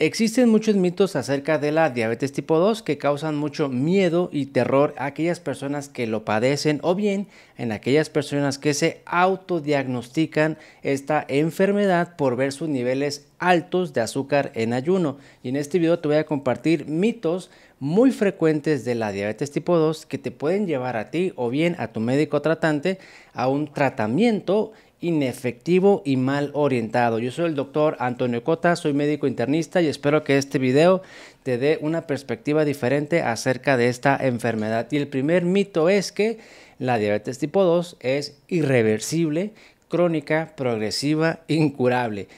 Existen muchos mitos acerca de la diabetes tipo 2 que causan mucho miedo y terror a aquellas personas que lo padecen o bien en aquellas personas que se autodiagnostican esta enfermedad por ver sus niveles altos de azúcar en ayuno. Y en este video te voy a compartir mitos muy frecuentes de la diabetes tipo 2 que te pueden llevar a ti o bien a tu médico tratante a un tratamiento inefectivo y mal orientado. Yo soy el doctor Antonio Cota, soy médico internista y espero que este video te dé una perspectiva diferente acerca de esta enfermedad. Y el primer mito es que la diabetes tipo 2 es irreversible, crónica, progresiva, incurable.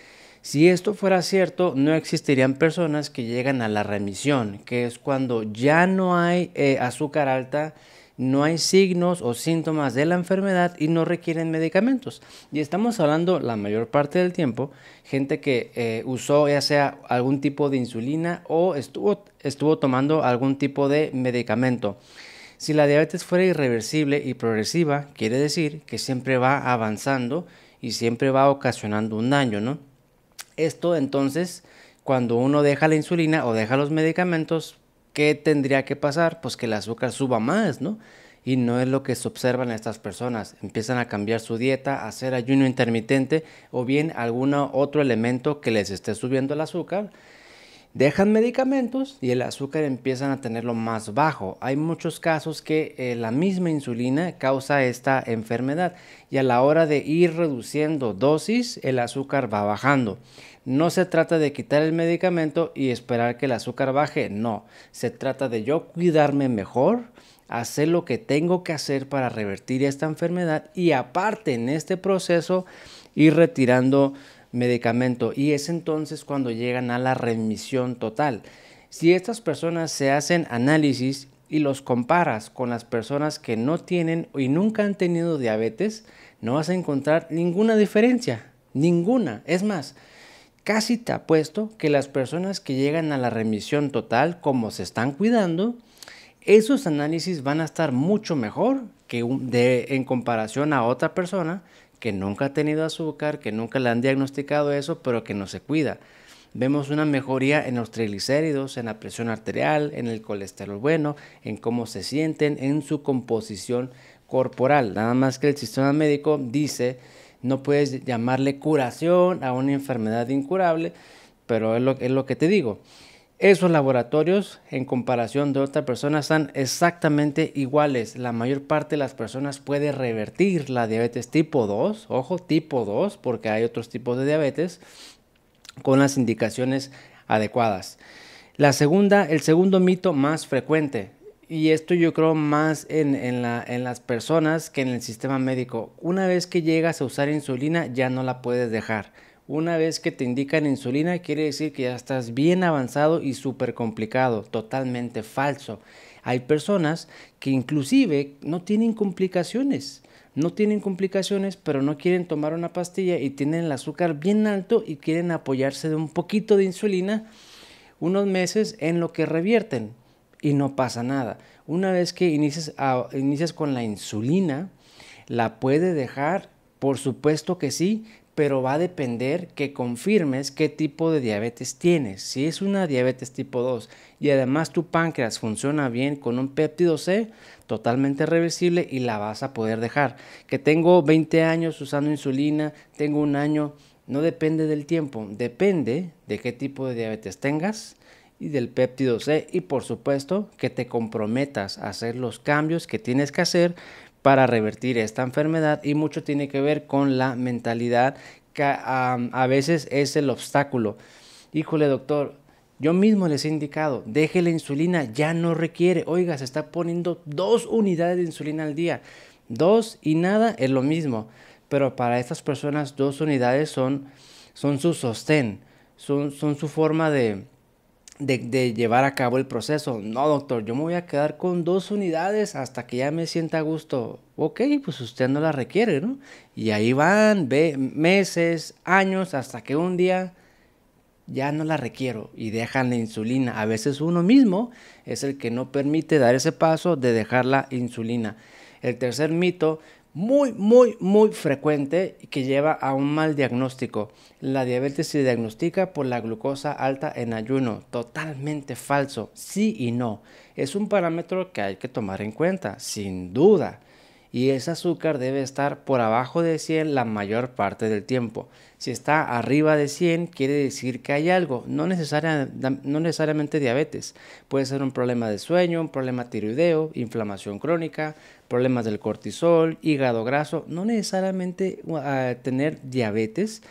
Si esto fuera cierto, no existirían personas que llegan a la remisión, que es cuando ya no hay eh, azúcar alta, no hay signos o síntomas de la enfermedad y no requieren medicamentos. Y estamos hablando la mayor parte del tiempo gente que eh, usó ya sea algún tipo de insulina o estuvo, estuvo tomando algún tipo de medicamento. Si la diabetes fuera irreversible y progresiva, quiere decir que siempre va avanzando y siempre va ocasionando un daño, ¿no? Esto entonces, cuando uno deja la insulina o deja los medicamentos, ¿Qué tendría que pasar? Pues que el azúcar suba más, ¿no? Y no es lo que se observan estas personas. Empiezan a cambiar su dieta, a hacer ayuno intermitente o bien algún otro elemento que les esté subiendo el azúcar dejan medicamentos y el azúcar empiezan a tenerlo más bajo. Hay muchos casos que eh, la misma insulina causa esta enfermedad y a la hora de ir reduciendo dosis el azúcar va bajando. No se trata de quitar el medicamento y esperar que el azúcar baje, no, se trata de yo cuidarme mejor hacer lo que tengo que hacer para revertir esta enfermedad y aparte en este proceso ir retirando medicamento y es entonces cuando llegan a la remisión total. Si estas personas se hacen análisis y los comparas con las personas que no tienen y nunca han tenido diabetes, no vas a encontrar ninguna diferencia, ninguna. Es más, casi te apuesto que las personas que llegan a la remisión total, como se están cuidando, esos análisis van a estar mucho mejor que en comparación a otra persona que nunca ha tenido azúcar, que nunca le han diagnosticado eso, pero que no se cuida. Vemos una mejoría en los triglicéridos, en la presión arterial, en el colesterol bueno, en cómo se sienten, en su composición corporal. Nada más que el sistema médico dice, no puedes llamarle curación a una enfermedad incurable, pero es lo, es lo que te digo. Esos laboratorios, en comparación de otras personas, son exactamente iguales. La mayor parte de las personas puede revertir la diabetes tipo 2, ojo, tipo 2, porque hay otros tipos de diabetes, con las indicaciones adecuadas. La segunda, el segundo mito más frecuente, y esto yo creo más en, las personas que en el sistema médico. Una vez que llegas a usar insulina, ya no la puedes dejar. Una vez que te indican insulina, quiere decir que ya estás bien avanzado y súper complicado, totalmente falso. Hay personas que inclusive no tienen complicaciones no tienen complicaciones, pero no quieren tomar una pastilla y tienen el azúcar bien alto y quieren apoyarse de un poquito de insulina unos meses en lo que revierten y no pasa nada. Una vez que inicias, inicias con la insulina, la puede dejar, por supuesto que sí, pero va a depender que confirmes qué tipo de diabetes tienes. Si es una diabetes tipo 2 y además tu páncreas funciona bien con un péptido C, totalmente reversible y la vas a poder dejar. Que tengo 20 años usando insulina, tengo un año, no depende del tiempo, depende de qué tipo de diabetes tengas y del péptido C y por supuesto que te comprometas a hacer los cambios que tienes que hacer para revertir esta enfermedad y mucho tiene que ver con la mentalidad que a veces es el obstáculo. Híjole doctor, yo mismo les he indicado, deje la insulina, ya no requiere, oiga, se está poniendo dos unidades de insulina al día, dos y nada es lo mismo, pero para estas personas dos unidades son, son su sostén, son, son su forma de, de, llevar a cabo el proceso. No, doctor, yo me voy a quedar con dos unidades hasta que ya me sienta a gusto. Ok, pues usted no la requiere, ¿no? Y ahí van ve, meses, años, hasta que un día ya no la requiero y dejan la insulina. A veces uno mismo es el que no permite dar ese paso de dejar la insulina. El tercer mito muy, muy, muy frecuente que lleva a un mal diagnóstico. La diabetes se diagnostica por la glucosa alta en ayuno. Totalmente falso. Sí y no. Es un parámetro que hay que tomar en cuenta, sin duda y ese azúcar debe estar por abajo de 100 la mayor parte del tiempo. Si está arriba de 100 quiere decir que hay algo, no, necesariamente diabetes. Puede ser un problema de sueño, un problema tiroideo, inflamación crónica, problemas del cortisol, hígado graso, no necesariamente ah, tener diabetes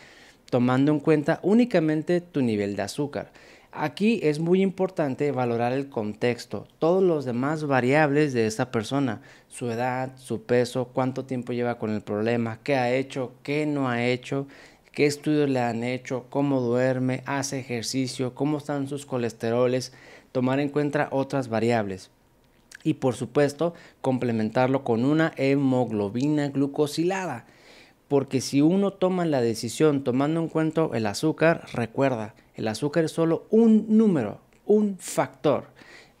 tomando en cuenta únicamente tu nivel de azúcar. Aquí es muy importante valorar el contexto, todos los demás variables de esa persona, su edad, su peso, cuánto tiempo lleva con el problema, qué ha hecho, qué no ha hecho, qué estudios le han hecho, cómo duerme, hace ejercicio, cómo están sus colesteroles, tomar en cuenta otras variables. Y por supuesto, complementarlo con una hemoglobina glucosilada porque si uno toma la decisión tomando en cuenta el azúcar, recuerda, el azúcar es solo un número, un factor.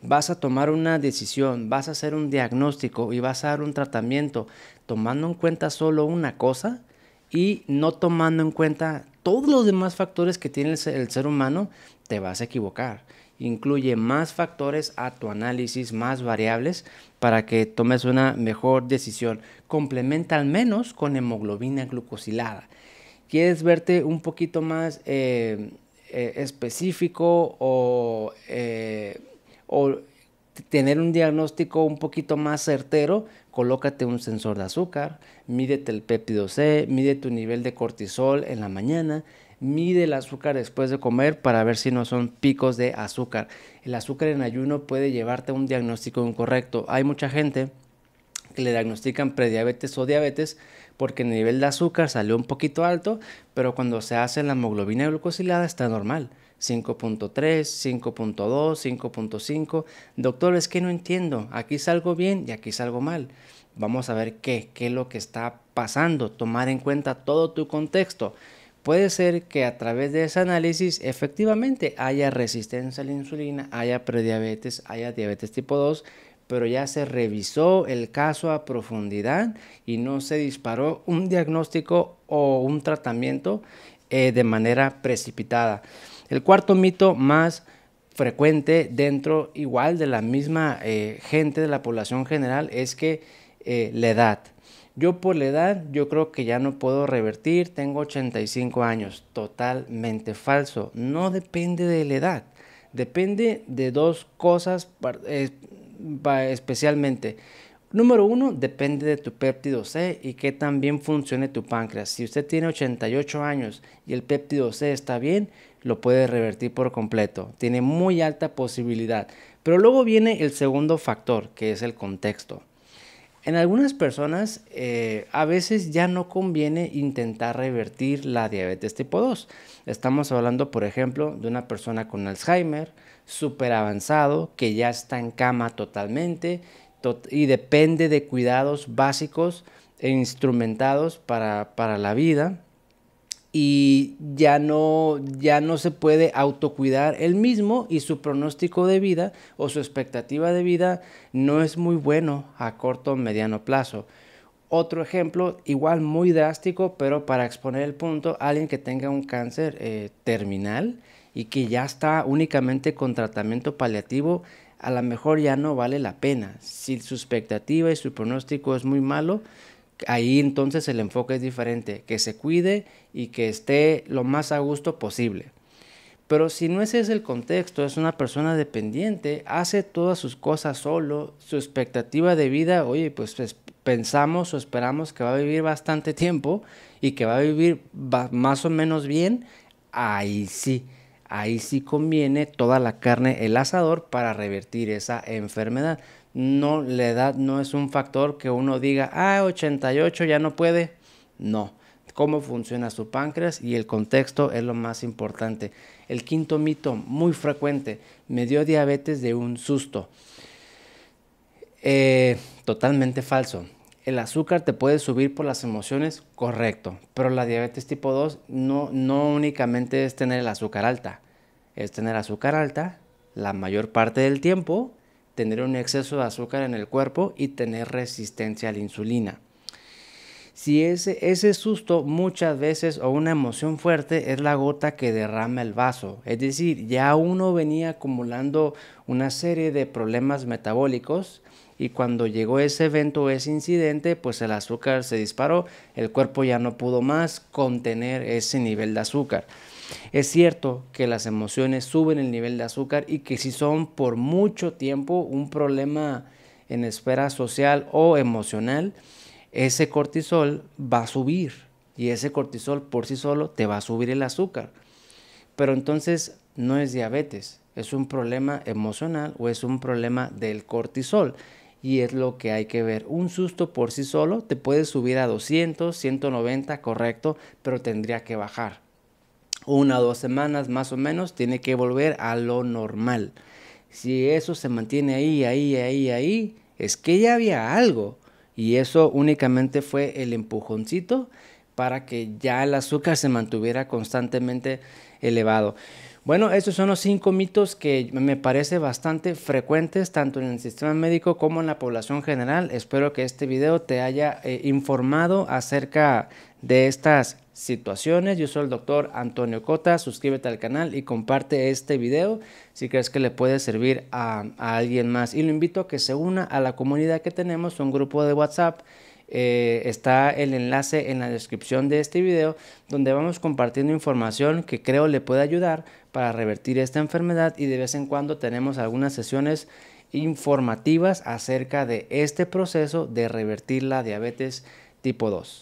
Vas a tomar una decisión, vas a hacer un diagnóstico y vas a dar un tratamiento tomando en cuenta solo una cosa y no tomando en cuenta todos los demás factores que tiene el ser humano, te vas a equivocar incluye más factores a tu análisis, más variables para que tomes una mejor decisión. Complementa al menos con hemoglobina glucosilada. ¿Quieres verte un poquito más eh, eh, específico eh, o, tener un diagnóstico un poquito más certero? colócate un sensor de azúcar, mídete el péptido C, mide tu nivel de cortisol en la mañana mide el azúcar después de comer para ver si no son picos de azúcar. El azúcar en ayuno puede llevarte a un diagnóstico incorrecto. Hay mucha gente que le diagnostican prediabetes o diabetes porque el nivel de azúcar salió un poquito alto, pero cuando se hace la hemoglobina glucosilada está normal. 5.3, 5.2, 5.5. Doctor, es que no entiendo. Aquí salgo bien y aquí salgo mal. Vamos a ver qué, qué es lo que está pasando. Tomar en cuenta todo tu contexto puede ser que a través de ese análisis efectivamente haya resistencia a la insulina, haya prediabetes, haya diabetes tipo 2, pero ya se revisó el caso a profundidad y no se disparó un diagnóstico o un tratamiento eh, de manera precipitada. El cuarto mito más frecuente dentro igual de la misma eh, gente de la población general es que eh, la edad. Yo por la edad, yo creo que ya no puedo revertir, tengo 85 años, totalmente falso. No depende de la edad, depende de dos cosas eh, especialmente. Número uno, depende de tu péptido C y que también funcione tu páncreas. Si usted tiene 88 años y el péptido C está bien, lo puede revertir por completo. Tiene muy alta posibilidad. Pero luego viene el segundo factor, que es el contexto. En algunas personas eh, a veces ya no conviene intentar revertir la diabetes tipo 2. Estamos hablando, por ejemplo, de una persona con Alzheimer súper avanzado, que ya está en cama totalmente y depende de cuidados básicos e instrumentados para la vida y ya no, ya no se puede autocuidar él mismo y su pronóstico de vida o su expectativa de vida no es muy bueno a corto o mediano plazo. Otro ejemplo, igual muy drástico, pero para exponer el punto, alguien que tenga un cáncer eh, terminal y que ya está únicamente con tratamiento paliativo, a lo mejor ya no vale la pena. Si su expectativa y su pronóstico es muy malo, ahí entonces el enfoque es diferente, que se cuide y que esté lo más a gusto posible. Pero si no ese es el contexto, es una persona dependiente, hace todas sus cosas solo, su expectativa de vida, oye, pues, pensamos o esperamos que va a vivir bastante tiempo y que va a vivir más o menos bien, ahí sí, ahí sí conviene toda la carne, el asador para revertir esa enfermedad no, la edad no es un factor que uno diga, ah, 88 ya no puede. No, cómo funciona su páncreas y el contexto es lo más importante. El quinto mito, muy frecuente, me dio diabetes de un susto. Eh, totalmente falso. El azúcar te puede subir por las emociones, correcto, pero la diabetes tipo 2 no, no únicamente es tener el azúcar alta, es tener azúcar alta la mayor parte del tiempo tener un exceso de azúcar en el cuerpo y tener resistencia a la insulina. Si ese, susto muchas veces o una emoción fuerte es la gota que derrama el vaso, es decir, ya uno venía acumulando una serie de problemas metabólicos, y cuando llegó ese evento, o ese incidente, pues el azúcar se disparó, el cuerpo ya no pudo más contener ese nivel de azúcar. Es cierto que las emociones suben el nivel de azúcar y que si son por mucho tiempo un problema en esfera social o emocional, ese cortisol va a subir y ese cortisol por sí solo te va a subir el azúcar. Pero entonces no es diabetes, es un problema emocional o es un problema del cortisol y es lo que hay que ver. Un susto por sí solo te puede subir a 200, 190, correcto, pero tendría que bajar. Una o dos semanas más o menos tiene que volver a lo normal. Si eso se mantiene ahí, ahí, ahí, ahí, es que ya había algo. Y eso únicamente fue el empujoncito para que ya el azúcar se mantuviera constantemente elevado. Bueno, estos son los cinco mitos que me parece bastante frecuentes tanto en el sistema médico como en la población general. Espero que este video te haya eh, informado acerca de estas situaciones. Yo soy el doctor Antonio Cota, suscríbete al canal y comparte este video si crees que le puede servir a alguien más. Y lo invito a que se una a la comunidad que tenemos, un grupo de WhatsApp eh, está el enlace en la descripción de este video donde vamos compartiendo información que creo le puede ayudar para revertir esta enfermedad y de vez en cuando tenemos algunas sesiones informativas acerca de este proceso de revertir la diabetes tipo 2.